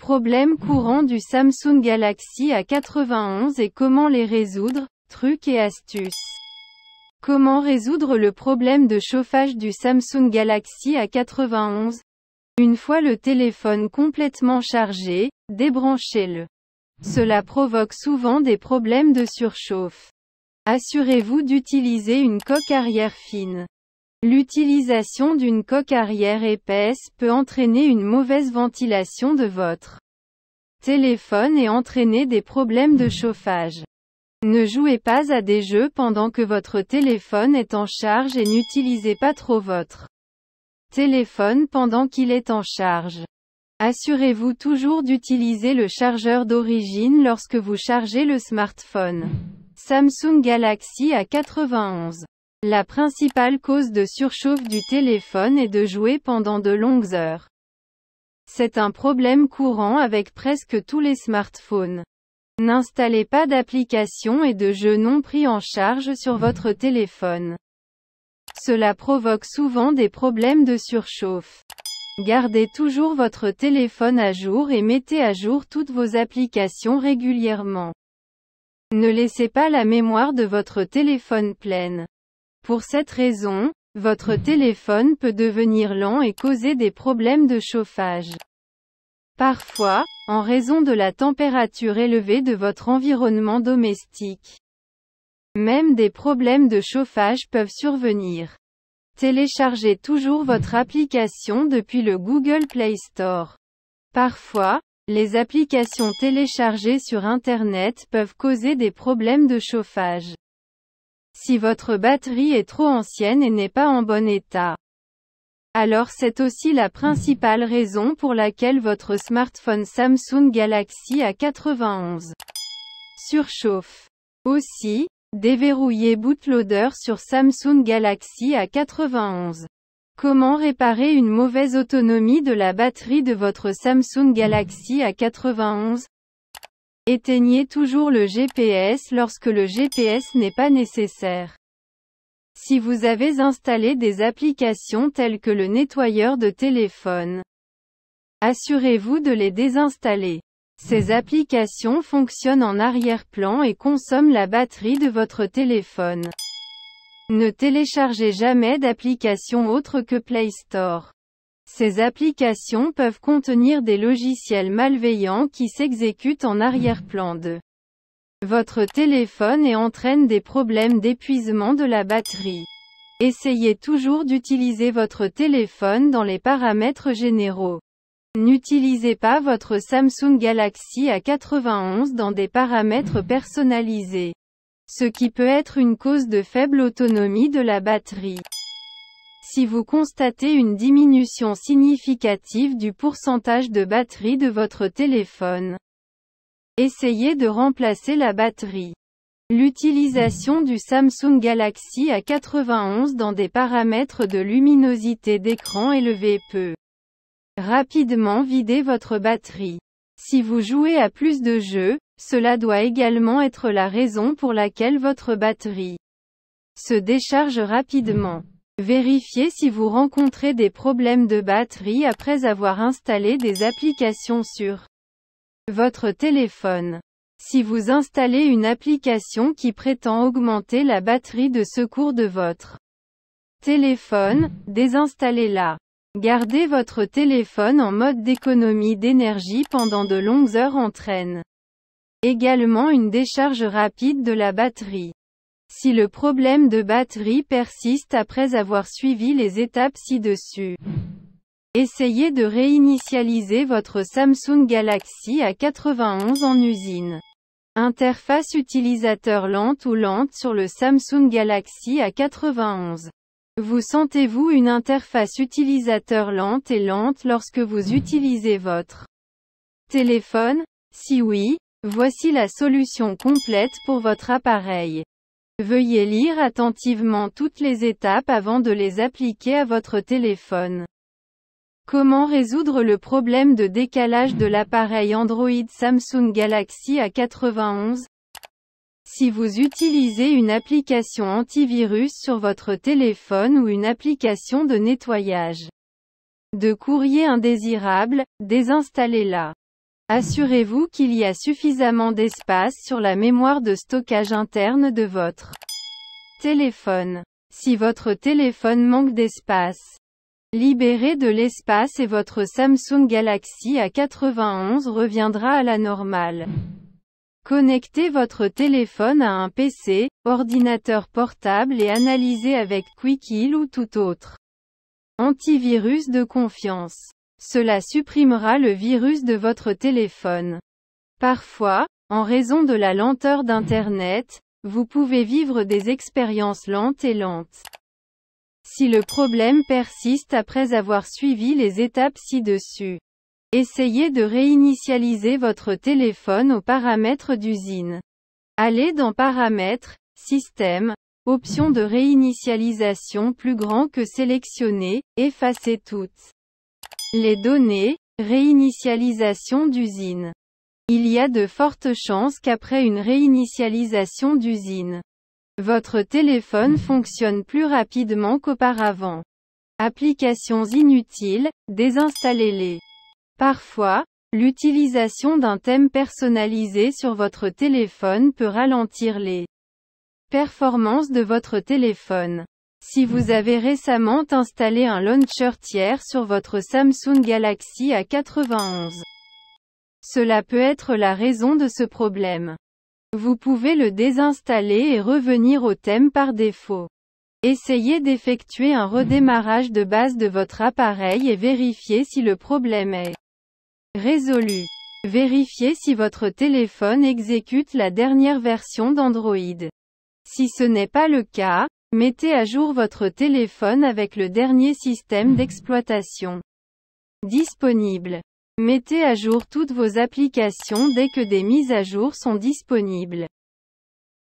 Problèmes courants du Samsung Galaxy A91 et comment les résoudre, trucs et astuces. Comment résoudre le problème de chauffage du Samsung Galaxy A91 Une fois le téléphone complètement chargé, débranchez-le. Cela provoque souvent des problèmes de surchauffe. Assurez-vous d'utiliser une coque arrière fine. L'utilisation d'une coque arrière épaisse peut entraîner une mauvaise ventilation de votre téléphone et entraîner des problèmes de chauffage. Ne jouez pas à des jeux pendant que votre téléphone est en charge et n'utilisez pas trop votre téléphone pendant qu'il est en charge. Assurez-vous toujours d'utiliser le chargeur d'origine lorsque vous chargez le smartphone. Samsung Galaxy A91 la principale cause de surchauffe du téléphone est de jouer pendant de longues heures. C'est un problème courant avec presque tous les smartphones. N'installez pas d'applications et de jeux non pris en charge sur votre téléphone. Cela provoque souvent des problèmes de surchauffe. Gardez toujours votre téléphone à jour et mettez à jour toutes vos applications régulièrement. Ne laissez pas la mémoire de votre téléphone pleine. Pour cette raison, votre téléphone peut devenir lent et causer des problèmes de chauffage. Parfois, en raison de la température élevée de votre environnement domestique. Même des problèmes de chauffage peuvent survenir. Téléchargez toujours votre application depuis le Google Play Store. Parfois, les applications téléchargées sur Internet peuvent causer des problèmes de chauffage. Si votre batterie est trop ancienne et n'est pas en bon état, alors c'est aussi la principale raison pour laquelle votre smartphone Samsung Galaxy A91 surchauffe. Aussi, déverrouillez bootloader sur Samsung Galaxy A91. Comment réparer une mauvaise autonomie de la batterie de votre Samsung Galaxy A91 Éteignez toujours le GPS lorsque le GPS n'est pas nécessaire. Si vous avez installé des applications telles que le nettoyeur de téléphone, assurez-vous de les désinstaller. Ces applications fonctionnent en arrière-plan et consomment la batterie de votre téléphone. Ne téléchargez jamais d'applications autres que Play Store. Ces applications peuvent contenir des logiciels malveillants qui s'exécutent en arrière-plan de votre téléphone et entraînent des problèmes d'épuisement de la batterie. Essayez toujours d'utiliser votre téléphone dans les paramètres généraux. N'utilisez pas votre Samsung Galaxy A91 dans des paramètres personnalisés, ce qui peut être une cause de faible autonomie de la batterie. Si vous constatez une diminution significative du pourcentage de batterie de votre téléphone, essayez de remplacer la batterie. L'utilisation du Samsung Galaxy A91 dans des paramètres de luminosité d'écran élevé peut rapidement vider votre batterie. Si vous jouez à plus de jeux, cela doit également être la raison pour laquelle votre batterie se décharge rapidement. Vérifiez si vous rencontrez des problèmes de batterie après avoir installé des applications sur votre téléphone. Si vous installez une application qui prétend augmenter la batterie de secours de votre téléphone, désinstallez-la. Gardez votre téléphone en mode d'économie d'énergie pendant de longues heures entraîne également une décharge rapide de la batterie. Si le problème de batterie persiste après avoir suivi les étapes ci-dessus, essayez de réinitialiser votre Samsung Galaxy A91 en usine. Interface utilisateur lente ou lente sur le Samsung Galaxy A91. Vous sentez-vous une interface utilisateur lente et lente lorsque vous utilisez votre téléphone Si oui, voici la solution complète pour votre appareil. Veuillez lire attentivement toutes les étapes avant de les appliquer à votre téléphone. Comment résoudre le problème de décalage de l'appareil Android Samsung Galaxy A91 Si vous utilisez une application antivirus sur votre téléphone ou une application de nettoyage de courrier indésirable, désinstallez-la. Assurez-vous qu'il y a suffisamment d'espace sur la mémoire de stockage interne de votre téléphone. Si votre téléphone manque d'espace, libérez de l'espace et votre Samsung Galaxy A91 reviendra à la normale. Connectez votre téléphone à un PC, ordinateur portable et analysez avec Quick Heal ou tout autre antivirus de confiance. Cela supprimera le virus de votre téléphone. Parfois, en raison de la lenteur d'Internet, vous pouvez vivre des expériences lentes et lentes. Si le problème persiste après avoir suivi les étapes ci-dessus, essayez de réinitialiser votre téléphone aux paramètres d'usine. Allez dans Paramètres, Système, Options de réinitialisation plus grand que sélectionner, effacez toutes. Les données, réinitialisation d'usine. Il y a de fortes chances qu'après une réinitialisation d'usine, votre téléphone fonctionne plus rapidement qu'auparavant. Applications inutiles, désinstallez-les. Parfois, l'utilisation d'un thème personnalisé sur votre téléphone peut ralentir les performances de votre téléphone. Si vous avez récemment installé un launcher tiers sur votre Samsung Galaxy A91, cela peut être la raison de ce problème. Vous pouvez le désinstaller et revenir au thème par défaut. Essayez d'effectuer un redémarrage de base de votre appareil et vérifiez si le problème est résolu. Vérifiez si votre téléphone exécute la dernière version d'Android. Si ce n'est pas le cas, Mettez à jour votre téléphone avec le dernier système d'exploitation disponible. Mettez à jour toutes vos applications dès que des mises à jour sont disponibles.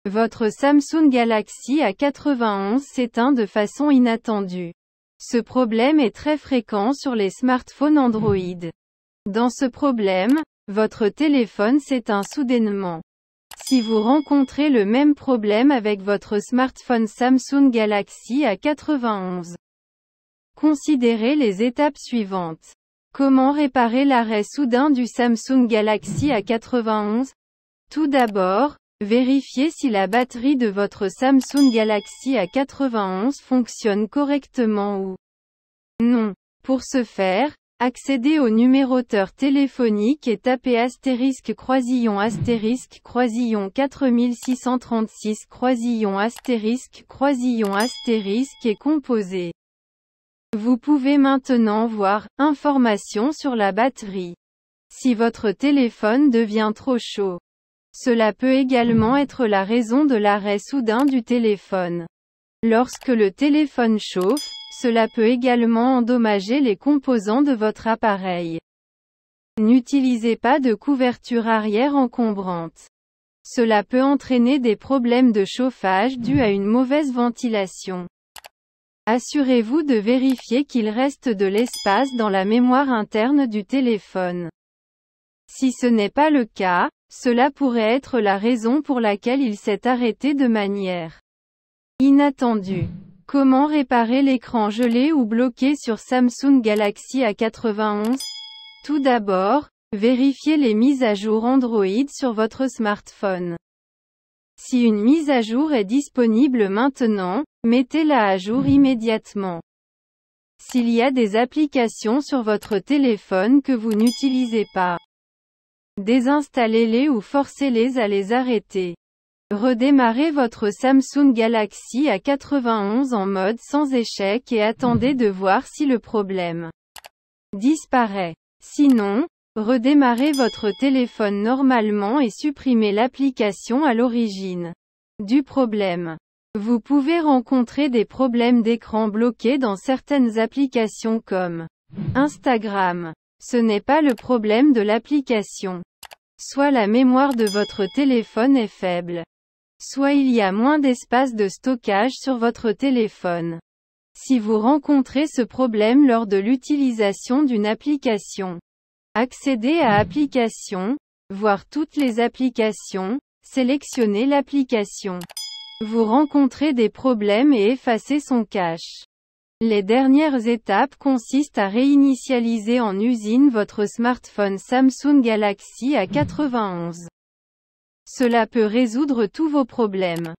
Votre Samsung Galaxy A91 s'éteint de façon inattendue. Ce problème est très fréquent sur les smartphones Android. Dans ce problème, votre téléphone s'éteint soudainement. Si vous rencontrez le même problème avec votre smartphone Samsung Galaxy A91, considérez les étapes suivantes. Comment réparer l'arrêt soudain du Samsung Galaxy A91 Tout d'abord, vérifiez si la batterie de votre Samsung Galaxy A91 fonctionne correctement ou non. Pour ce faire, Accédez au numéroteur téléphonique et tapez astérisque croisillon astérisque croisillon 4636 croisillon astérisque croisillon astérisque et composé. Vous pouvez maintenant voir Informations sur la batterie. Si votre téléphone devient trop chaud. Cela peut également être la raison de l'arrêt soudain du téléphone. Lorsque le téléphone chauffe, cela peut également endommager les composants de votre appareil. N'utilisez pas de couverture arrière encombrante. Cela peut entraîner des problèmes de chauffage dus à une mauvaise ventilation. Assurez-vous de vérifier qu'il reste de l'espace dans la mémoire interne du téléphone. Si ce n'est pas le cas, cela pourrait être la raison pour laquelle il s'est arrêté de manière inattendue. Comment réparer l'écran gelé ou bloqué sur Samsung Galaxy A91 Tout d'abord, vérifiez les mises à jour Android sur votre smartphone. Si une mise à jour est disponible maintenant, mettez-la à jour immédiatement. S'il y a des applications sur votre téléphone que vous n'utilisez pas, désinstallez-les ou forcez-les à les arrêter. Redémarrez votre Samsung Galaxy A91 en mode sans échec et attendez de voir si le problème disparaît. Sinon, redémarrez votre téléphone normalement et supprimez l'application à l'origine du problème. Vous pouvez rencontrer des problèmes d'écran bloqué dans certaines applications comme Instagram. Ce n'est pas le problème de l'application. Soit la mémoire de votre téléphone est faible soit il y a moins d'espace de stockage sur votre téléphone. Si vous rencontrez ce problème lors de l'utilisation d'une application, accédez à Applications, voir toutes les applications, sélectionnez l'application. Vous rencontrez des problèmes et effacez son cache. Les dernières étapes consistent à réinitialiser en usine votre smartphone Samsung Galaxy A91. Cela peut résoudre tous vos problèmes.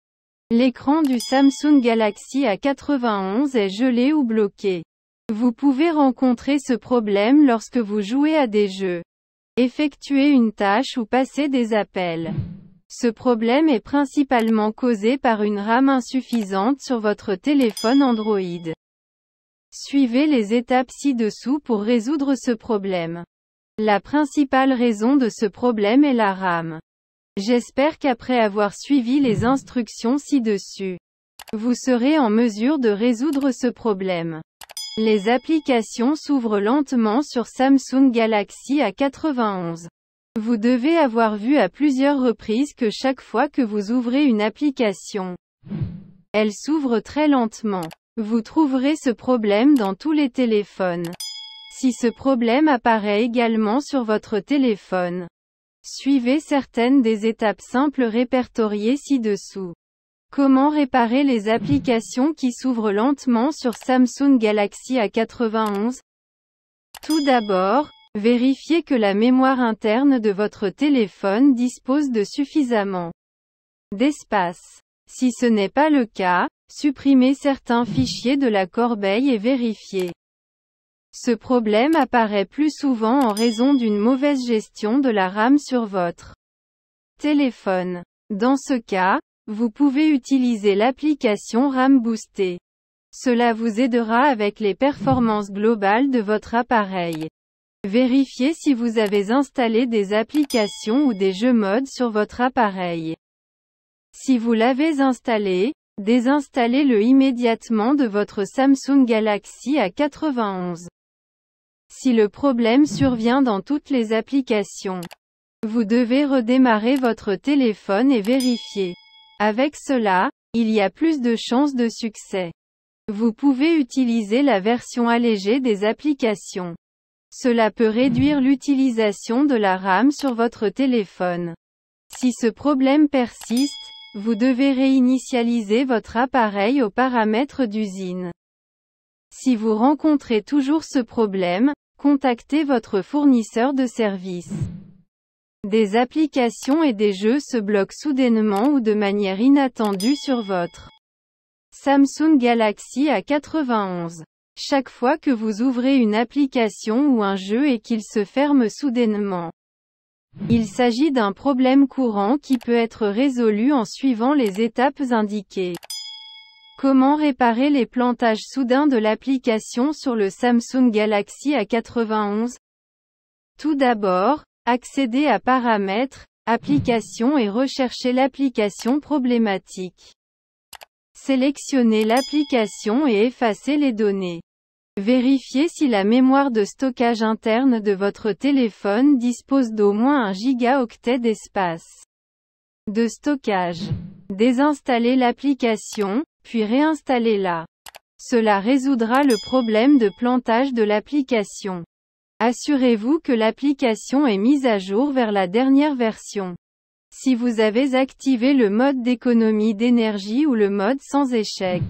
L'écran du Samsung Galaxy A91 est gelé ou bloqué. Vous pouvez rencontrer ce problème lorsque vous jouez à des jeux, effectuez une tâche ou passez des appels. Ce problème est principalement causé par une RAM insuffisante sur votre téléphone Android. Suivez les étapes ci-dessous pour résoudre ce problème. La principale raison de ce problème est la RAM. J'espère qu'après avoir suivi les instructions ci-dessus, vous serez en mesure de résoudre ce problème. Les applications s'ouvrent lentement sur Samsung Galaxy A91. Vous devez avoir vu à plusieurs reprises que chaque fois que vous ouvrez une application, elle s'ouvre très lentement. Vous trouverez ce problème dans tous les téléphones. Si ce problème apparaît également sur votre téléphone, Suivez certaines des étapes simples répertoriées ci-dessous. Comment réparer les applications qui s'ouvrent lentement sur Samsung Galaxy A91 Tout d'abord, vérifiez que la mémoire interne de votre téléphone dispose de suffisamment d'espace. Si ce n'est pas le cas, supprimez certains fichiers de la corbeille et vérifiez ce problème apparaît plus souvent en raison d'une mauvaise gestion de la RAM sur votre téléphone. Dans ce cas, vous pouvez utiliser l'application RAM Booster. Cela vous aidera avec les performances globales de votre appareil. Vérifiez si vous avez installé des applications ou des jeux modes sur votre appareil. Si vous l'avez installé, désinstallez-le immédiatement de votre Samsung Galaxy A91. Si le problème survient dans toutes les applications, vous devez redémarrer votre téléphone et vérifier. Avec cela, il y a plus de chances de succès. Vous pouvez utiliser la version allégée des applications. Cela peut réduire l'utilisation de la RAM sur votre téléphone. Si ce problème persiste, vous devez réinitialiser votre appareil aux paramètres d'usine. Si vous rencontrez toujours ce problème, contactez votre fournisseur de services. Des applications et des jeux se bloquent soudainement ou de manière inattendue sur votre Samsung Galaxy A91. Chaque fois que vous ouvrez une application ou un jeu et qu'il se ferme soudainement, il s'agit d'un problème courant qui peut être résolu en suivant les étapes indiquées. Comment réparer les plantages soudains de l'application sur le Samsung Galaxy A91 Tout d'abord, accédez à Paramètres, Applications et recherchez l'application problématique. Sélectionnez l'application et effacez les données. Vérifiez si la mémoire de stockage interne de votre téléphone dispose d'au moins un gigaoctet d'espace de stockage. Désinstallez l'application, puis réinstallez-la. Cela résoudra le problème de plantage de l'application. Assurez-vous que l'application est mise à jour vers la dernière version. Si vous avez activé le mode d'économie d'énergie ou le mode sans échec,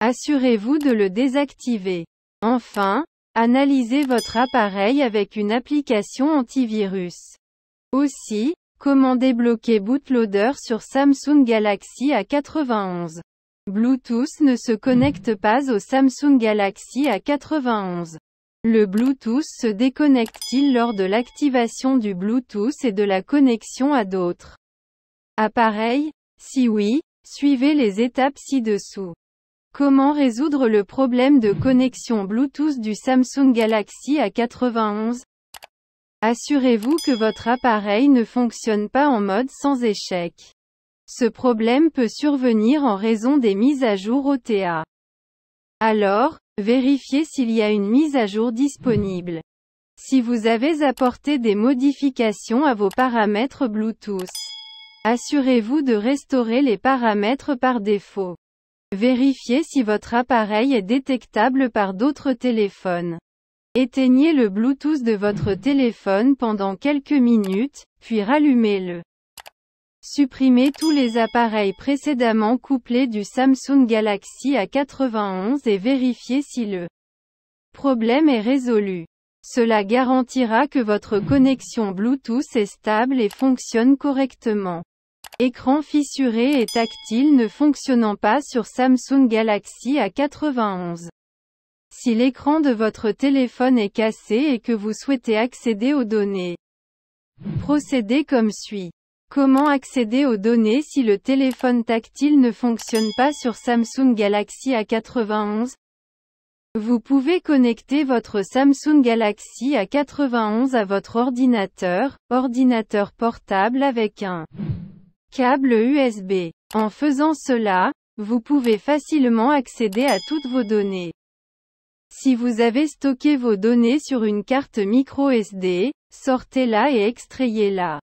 assurez-vous de le désactiver. Enfin, analysez votre appareil avec une application antivirus. Aussi, comment débloquer bootloader sur Samsung Galaxy A91 Bluetooth ne se connecte pas au Samsung Galaxy A91. Le Bluetooth se déconnecte-t-il lors de l'activation du Bluetooth et de la connexion à d'autres appareils Si oui, suivez les étapes ci-dessous. Comment résoudre le problème de connexion Bluetooth du Samsung Galaxy A91 Assurez-vous que votre appareil ne fonctionne pas en mode sans échec. Ce problème peut survenir en raison des mises à jour OTA. Alors, vérifiez s'il y a une mise à jour disponible. Si vous avez apporté des modifications à vos paramètres Bluetooth, assurez-vous de restaurer les paramètres par défaut. Vérifiez si votre appareil est détectable par d'autres téléphones. Éteignez le Bluetooth de votre téléphone pendant quelques minutes, puis rallumez-le. Supprimez tous les appareils précédemment couplés du Samsung Galaxy A91 et vérifiez si le problème est résolu. Cela garantira que votre connexion Bluetooth est stable et fonctionne correctement. Écran fissuré et tactile ne fonctionnant pas sur Samsung Galaxy A91. Si l'écran de votre téléphone est cassé et que vous souhaitez accéder aux données, procédez comme suit. Comment accéder aux données si le téléphone tactile ne fonctionne pas sur Samsung Galaxy A91 Vous pouvez connecter votre Samsung Galaxy A91 à votre ordinateur, ordinateur portable avec un câble USB. En faisant cela, vous pouvez facilement accéder à toutes vos données. Si vous avez stocké vos données sur une carte micro SD, sortez-la et extrayez-la.